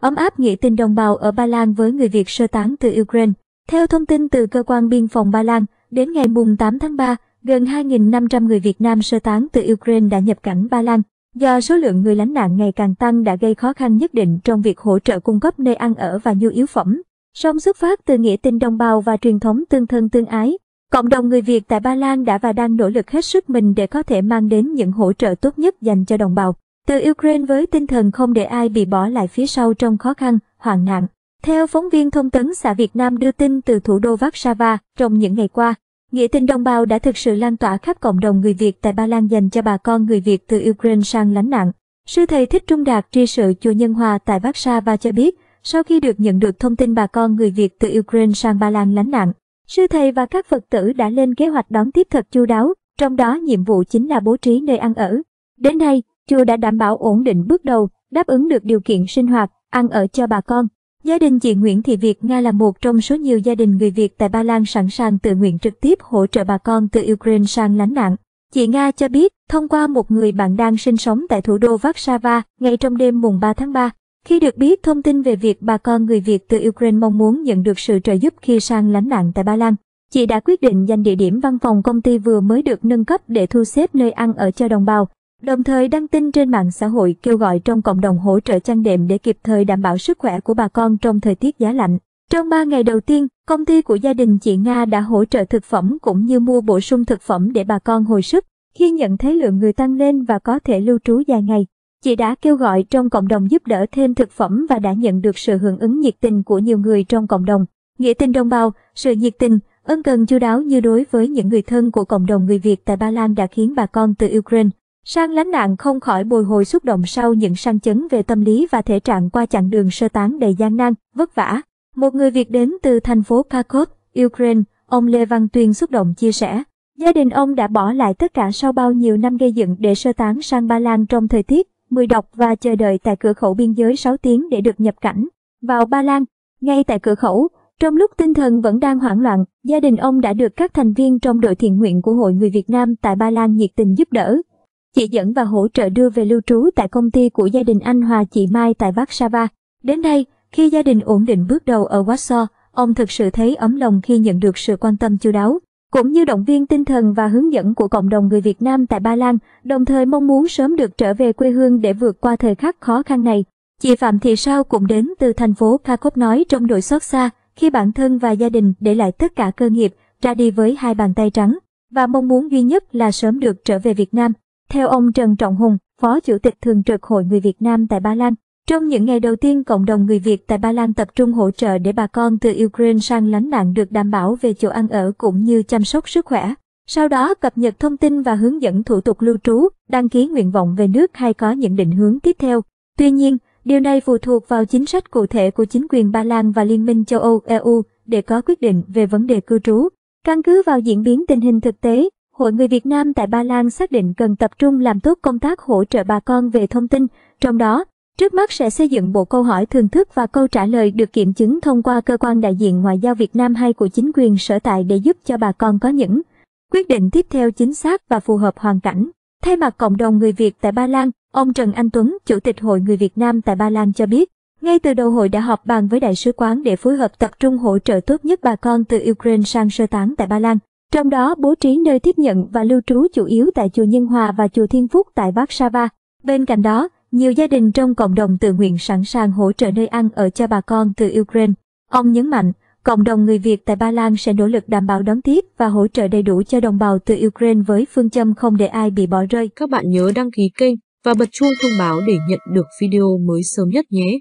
ấm áp nghĩa tình đồng bào ở Ba Lan với người Việt sơ tán từ Ukraine. Theo thông tin từ cơ quan biên phòng Ba Lan, đến ngày 8 tháng 3, gần 2.500 người Việt Nam sơ tán từ Ukraine đã nhập cảnh Ba Lan. Do số lượng người lánh nạn ngày càng tăng đã gây khó khăn nhất định trong việc hỗ trợ cung cấp nơi ăn ở và nhu yếu phẩm. Song xuất phát từ nghĩa tình đồng bào và truyền thống tương thân tương ái, cộng đồng người Việt tại Ba Lan đã và đang nỗ lực hết sức mình để có thể mang đến những hỗ trợ tốt nhất dành cho đồng bào từ Ukraine với tinh thần không để ai bị bỏ lại phía sau trong khó khăn, hoạn nạn. Theo phóng viên thông tấn xã Việt Nam đưa tin từ thủ đô Warsaw, trong những ngày qua, nghĩa tình đồng bào đã thực sự lan tỏa khắp cộng đồng người Việt tại Ba Lan dành cho bà con người Việt từ Ukraine sang lánh nạn. Sư thầy Thích Trung Đạt tri sự chùa Nhân Hòa tại Warsaw cho biết, sau khi được nhận được thông tin bà con người Việt từ Ukraine sang Ba Lan lánh nạn, sư thầy và các Phật tử đã lên kế hoạch đón tiếp thật chu đáo, trong đó nhiệm vụ chính là bố trí nơi ăn ở. Đến nay, chùa đã đảm bảo ổn định bước đầu, đáp ứng được điều kiện sinh hoạt, ăn ở cho bà con. Gia đình chị Nguyễn Thị Việt Nga là một trong số nhiều gia đình người Việt tại Ba Lan sẵn sàng tự nguyện trực tiếp hỗ trợ bà con từ Ukraine sang lánh nạn. Chị Nga cho biết, thông qua một người bạn đang sinh sống tại thủ đô Warsaw ngay trong đêm mùng 3 tháng 3, khi được biết thông tin về việc bà con người Việt từ Ukraine mong muốn nhận được sự trợ giúp khi sang lánh nạn tại Ba Lan, chị đã quyết định dành địa điểm văn phòng công ty vừa mới được nâng cấp để thu xếp nơi ăn ở cho đồng bào. Đồng thời đăng tin trên mạng xã hội kêu gọi trong cộng đồng hỗ trợ chăn đệm để kịp thời đảm bảo sức khỏe của bà con trong thời tiết giá lạnh. Trong 3 ngày đầu tiên, công ty của gia đình chị Nga đã hỗ trợ thực phẩm cũng như mua bổ sung thực phẩm để bà con hồi sức. Khi nhận thấy lượng người tăng lên và có thể lưu trú dài ngày, chị đã kêu gọi trong cộng đồng giúp đỡ thêm thực phẩm và đã nhận được sự hưởng ứng nhiệt tình của nhiều người trong cộng đồng. Nghĩa tình đồng bào, sự nhiệt tình, ân cần chu đáo như đối với những người thân của cộng đồng người Việt tại Ba Lan đã khiến bà con từ Ukraine Sang lánh nạn không khỏi bồi hồi xúc động sau những sang chấn về tâm lý và thể trạng qua chặng đường sơ tán đầy gian nan, vất vả. Một người Việt đến từ thành phố Kharkov, Ukraine, ông Lê Văn Tuyên xúc động chia sẻ. Gia đình ông đã bỏ lại tất cả sau bao nhiêu năm gây dựng để sơ tán sang Ba Lan trong thời tiết, mười độc và chờ đợi tại cửa khẩu biên giới 6 tiếng để được nhập cảnh. Vào Ba Lan, ngay tại cửa khẩu, trong lúc tinh thần vẫn đang hoảng loạn, gia đình ông đã được các thành viên trong đội thiện nguyện của Hội Người Việt Nam tại Ba Lan nhiệt tình giúp đỡ, chỉ dẫn và hỗ trợ đưa về lưu trú tại công ty của gia đình anh Hòa chị Mai tại Vác Sava. Đến đây, khi gia đình ổn định bước đầu ở Warsaw, ông thực sự thấy ấm lòng khi nhận được sự quan tâm chu đáo, cũng như động viên tinh thần và hướng dẫn của cộng đồng người Việt Nam tại Ba Lan, đồng thời mong muốn sớm được trở về quê hương để vượt qua thời khắc khó khăn này. Chị Phạm Thị Sao cũng đến từ thành phố Kharkov nói trong nỗi xót xa khi bản thân và gia đình để lại tất cả cơ nghiệp ra đi với hai bàn tay trắng và mong muốn duy nhất là sớm được trở về Việt Nam. Theo ông Trần Trọng Hùng, Phó Chủ tịch Thường trực Hội Người Việt Nam tại Ba Lan, trong những ngày đầu tiên, cộng đồng người Việt tại Ba Lan tập trung hỗ trợ để bà con từ Ukraine sang lánh nạn được đảm bảo về chỗ ăn ở cũng như chăm sóc sức khỏe. Sau đó cập nhật thông tin và hướng dẫn thủ tục lưu trú, đăng ký nguyện vọng về nước hay có những định hướng tiếp theo. Tuy nhiên, điều này phụ thuộc vào chính sách cụ thể của chính quyền Ba Lan và Liên minh châu Âu EU để có quyết định về vấn đề cư trú. Căn cứ vào diễn biến tình hình thực tế, Hội người Việt Nam tại Ba Lan xác định cần tập trung làm tốt công tác hỗ trợ bà con về thông tin, trong đó, trước mắt sẽ xây dựng bộ câu hỏi thường thức và câu trả lời được kiểm chứng thông qua cơ quan đại diện ngoại giao Việt Nam hay của chính quyền sở tại để giúp cho bà con có những quyết định tiếp theo chính xác và phù hợp hoàn cảnh. Thay mặt cộng đồng người Việt tại Ba Lan, ông Trần Anh Tuấn, Chủ tịch Hội người Việt Nam tại Ba Lan cho biết, ngay từ đầu hội đã họp bàn với đại sứ quán để phối hợp tập trung hỗ trợ tốt nhất bà con từ Ukraine sang sơ tán tại Ba Lan. Trong đó bố trí nơi tiếp nhận và lưu trú chủ yếu tại chùa Nhân Hòa và chùa Thiên Phúc tại Vác Sava. Bên cạnh đó, nhiều gia đình trong cộng đồng tự nguyện sẵn sàng hỗ trợ nơi ăn ở cho bà con từ Ukraine. Ông nhấn mạnh, cộng đồng người Việt tại Ba Lan sẽ nỗ lực đảm bảo đón tiếp và hỗ trợ đầy đủ cho đồng bào từ Ukraine với phương châm không để ai bị bỏ rơi. Các bạn nhớ đăng ký kênh và bật chuông thông báo để nhận được video mới sớm nhất nhé.